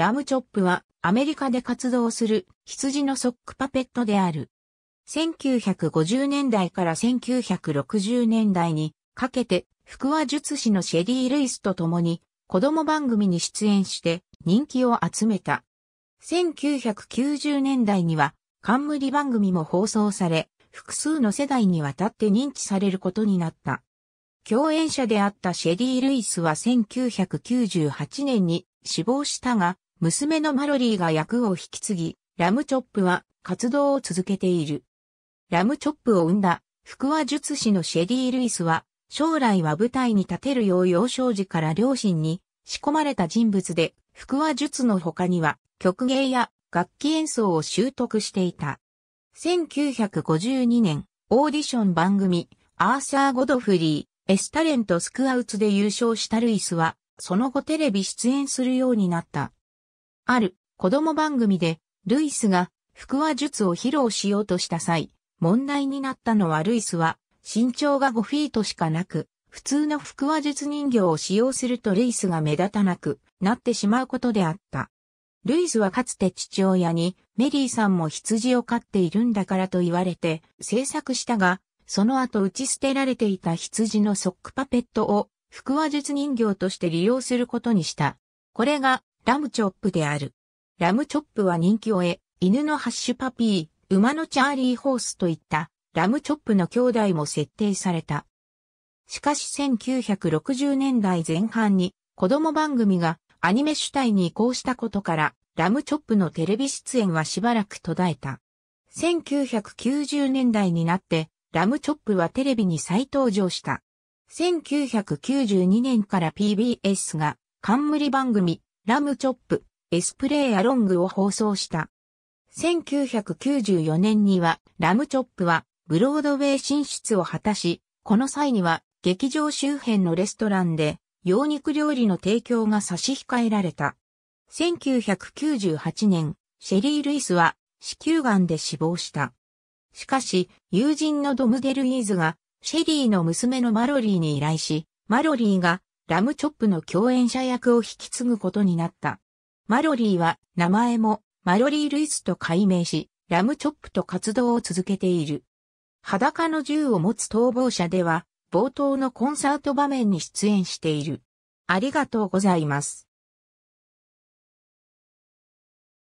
ラムチョップはアメリカで活動する羊のソックパペットである。1950年代から1960年代にかけて腹話術師のシェリー・ルイスと共に子供番組に出演して人気を集めた。1990年代には冠番組も放送され、複数の世代にわたって認知されることになった。共演者であったシェリー・ルイスは1998年に死亡したが、娘のマロリーが役を引き継ぎ、ラムチョップは活動を続けている。ラムチョップを生んだ福話術師のシェリー・ルイスは、将来は舞台に立てるよう幼少時から両親に仕込まれた人物で、福話術の他には曲芸や楽器演奏を習得していた。1952年、オーディション番組、アーサー・ゴドフリー、エスタレント・スクアウツで優勝したルイスは、その後テレビ出演するようになった。ある子供番組で、ルイスが腹話術を披露しようとした際、問題になったのはルイスは身長が5フィートしかなく、普通の腹話術人形を使用するとルイスが目立たなくなってしまうことであった。ルイスはかつて父親にメリーさんも羊を飼っているんだからと言われて制作したが、その後打ち捨てられていた羊のソックパペットを腹話術人形として利用することにした。これがラムチョップである。ラムチョップは人気を得、犬のハッシュパピー、馬のチャーリーホースといったラムチョップの兄弟も設定された。しかし1960年代前半に子供番組がアニメ主体に移行したことからラムチョップのテレビ出演はしばらく途絶えた。1990年代になってラムチョップはテレビに再登場した。1992年から PBS が冠番組ラムチョップ、エスプレーアロングを放送した。1994年には、ラムチョップは、ブロードウェイ進出を果たし、この際には、劇場周辺のレストランで、羊肉料理の提供が差し控えられた。1998年、シェリー・ルイスは、子宮癌で死亡した。しかし、友人のドムデルイーズが、シェリーの娘のマロリーに依頼し、マロリーがラムチョップの共演者役を引き継ぐことになった。マロリーは名前もマロリー・ルイスと改名し、ラムチョップと活動を続けている。裸の銃を持つ逃亡者では、冒頭のコンサート場面に出演している。ありがとうございます。